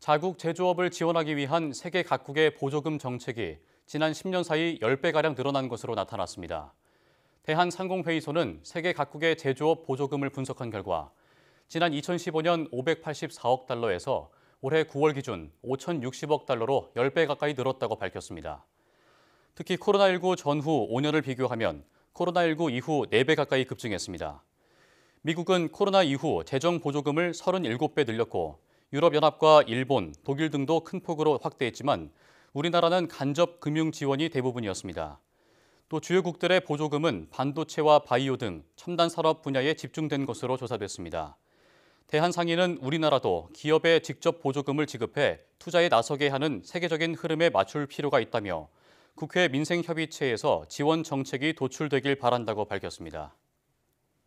자국 제조업을 지원하기 위한 세계 각국의 보조금 정책이 지난 10년 사이 10배가량 늘어난 것으로 나타났습니다. 대한상공회의소는 세계 각국의 제조업 보조금을 분석한 결과 지난 2015년 584억 달러에서 올해 9월 기준 5,060억 달러로 10배 가까이 늘었다고 밝혔습니다. 특히 코로나19 전후 5년을 비교하면 코로나19 이후 4배 가까이 급증했습니다. 미국은 코로나 이후 재정 보조금을 37배 늘렸고 유럽연합과 일본, 독일 등도 큰 폭으로 확대했지만 우리나라는 간접 금융 지원이 대부분이었습니다. 또 주요국들의 보조금은 반도체와 바이오 등 첨단 산업 분야에 집중된 것으로 조사됐습니다. 대한상인은 우리나라도 기업에 직접 보조금을 지급해 투자에 나서게 하는 세계적인 흐름에 맞출 필요가 있다며 국회 민생협의체에서 지원 정책이 도출되길 바란다고 밝혔습니다.